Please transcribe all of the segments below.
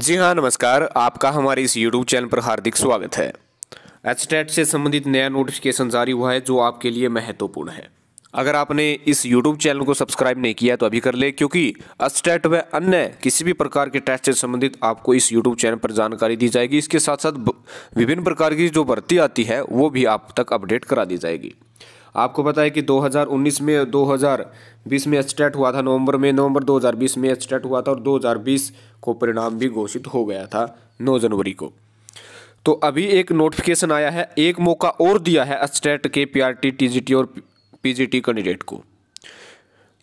जी हाँ नमस्कार आपका हमारे इस यूट्यूब चैनल पर हार्दिक स्वागत है एच से संबंधित नया नोटिफिकेशन जारी हुआ है जो आपके लिए महत्वपूर्ण है अगर आपने इस YouTube चैनल को सब्सक्राइब नहीं किया तो अभी कर ले क्योंकि अस्टेट व अन्य किसी भी प्रकार के टेस्ट से संबंधित आपको इस YouTube चैनल पर जानकारी दी जाएगी इसके साथ साथ विभिन्न प्रकार की जो भर्ती आती है वो भी आप तक अपडेट करा दी जाएगी आपको पता है कि 2019 में 2020 में अस्टेट हुआ था नवंबर में नवंबर 2020 में अस्टेट हुआ था और 2020 को परिणाम भी घोषित हो गया था 9 जनवरी को तो अभी एक नोटिफिकेशन आया है एक मौका और दिया है स्टेट के पीआरटी टीजीटी और पीजीटी कैंडिडेट को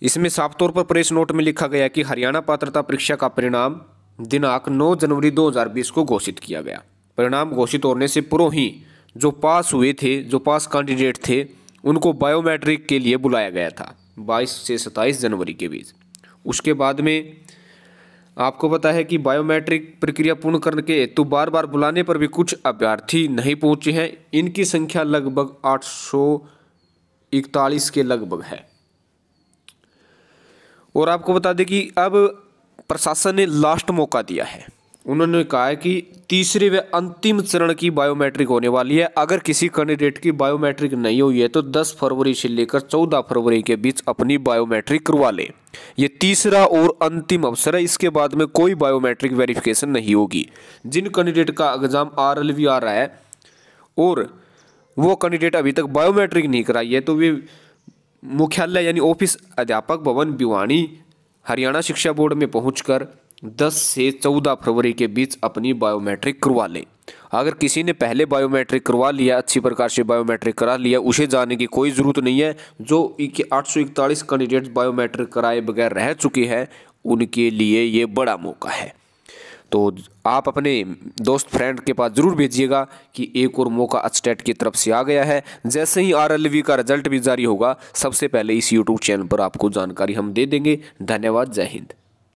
इसमें साफ तौर पर प्रेस नोट में लिखा गया कि हरियाणा पात्रता परीक्षा का परिणाम दिनांक 9 जनवरी 2020 को घोषित किया गया परिणाम घोषित होने से पूर्व ही जो पास हुए थे जो पास कैंडिडेट थे उनको बायोमेट्रिक के लिए बुलाया गया था 22 से 27 जनवरी के बीच उसके बाद में आपको पता है कि बायोमेट्रिक प्रक्रिया पूर्ण करने के तो बार बार बुलाने पर भी कुछ अभ्यर्थी नहीं पहुंचे हैं इनकी संख्या लगभग आठ इकतालीस के लगभग है और आपको बता दें कि अब प्रशासन ने लास्ट मौका दिया है उन्होंने कहा है कि तीसरे व अंतिम चरण की बायोमेट्रिक होने वाली है अगर किसी कैंडिडेट की बायोमेट्रिक नहीं हुई है तो 10 फरवरी से लेकर 14 फरवरी के बीच अपनी बायोमेट्रिक करवा लें ये तीसरा और अंतिम अवसर है इसके बाद में कोई बायोमेट्रिक वेरिफिकेशन नहीं होगी जिन कैंडिडेट का एग्ज़ाम आर एल वी आ रहा है और वो कैंडिडेट अभी तक बायोमेट्रिक नहीं कराई है तो वे मुख्यालय यानी ऑफिस अध्यापक भवन भिवानी हरियाणा शिक्षा बोर्ड में पहुँच 10 से 14 फरवरी के बीच अपनी बायोमेट्रिक करवा लें अगर किसी ने पहले बायोमेट्रिक करवा लिया अच्छी प्रकार से बायोमेट्रिक करा लिया उसे जाने की कोई ज़रूरत नहीं है जो आठ सौ इकतालीस कैंडिडेट बायोमेट्रिक कराए बगैर रह चुके हैं उनके लिए ये बड़ा मौका है तो आप अपने दोस्त फ्रेंड के पास ज़रूर भेजिएगा कि एक और मौका अस्टेट की तरफ से आ गया है जैसे ही आरएलवी का रिजल्ट भी जारी होगा सबसे पहले इस यूट्यूब चैनल पर आपको जानकारी हम दे देंगे धन्यवाद जय हिंद